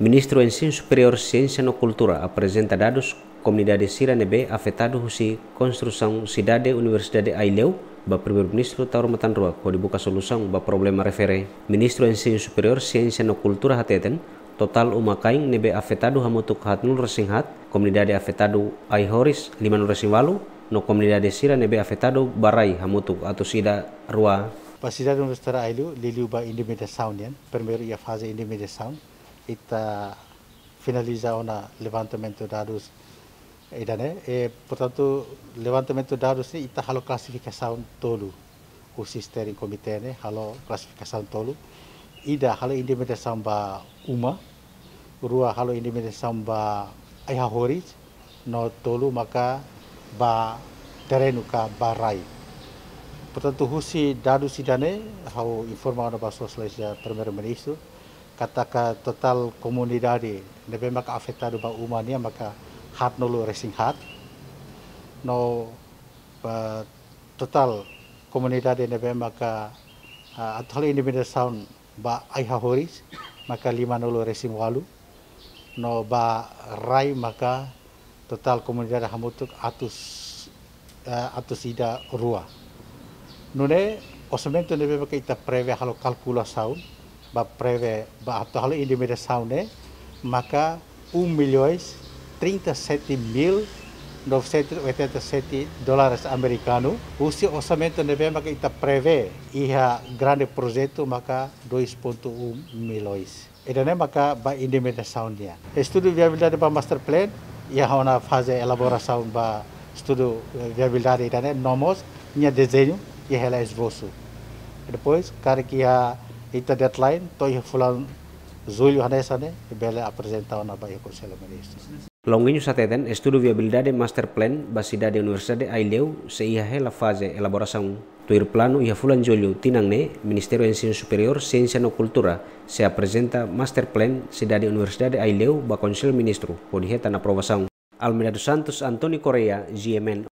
Ministro Ensino Superior Ciência no Cultura apresenta dados comunidade Siranebe afetado husi construção cidade Universidade Aileu ba primeiro-ministro Tauramatan Rua ko dibuka solução ba problema refere. Ministro Ensino Superior Ciência no Cultura hateten total umakaing nebe afetado hamutuk hatnul resinghat komunidade afetado Aihoris liman resingwalu no comunidade Siranebe afetado barai hamutuk atau sida rua. Pasidade Universidade Aileu liliu ba intermediate sound yan, primeiro ia fase intermediate sound Ita finaliza ona levantamento dados ida né e portanto levantamento darus dados ni ita halo klasifikasaun tolu o sister in komite ne halo klasifikasaun tolu ida halo indemnização samba uma rua halo indemnização ba aiha horis no tolu maka ba terenu ka barai rai portanto husi dados ida hau informa ono ba socialização primeiro ministro kataka total komunidade nebe maka afetado ba umania maka hat nolu racing hat no uh, total komunidade nebe maka uh, eh, atole individual sound ba aiha horis maka lima nolu racing walu no ba rai maka total komunidade hamutuk atus uh, atus ida rua nune osamento nebe maka ita preve halo kalkula sound ba preve ba atohalo ilimida saune maka 1 milhões 37 mil 987 dólares americanos, O seu orçamento também maka ita prevê iha grande projeto maka 2.1 milhões. Ida ne maka ba indemnização dia. Estudo viabilidade ba master plan ia hona fase elaboração ba estudo eh, viabilidade ida ne nomos, minha desenho e ela esboço. Depois, cara que a ita deadline to iya fulan julio hanesane bele apresentado na baia conselho ministro Longuinho sateten estudo viabilidade master plan basida de Universidade Aileu se ia hela fase elaboração Tuir plano ia fulan julio Tinang Ministério de Ensino Superior Ciência no Cultura se apresenta master plan cidade Universidade Aileu ba conselho ministro por na aprovação Almirado Santos Antônio Correia, GMN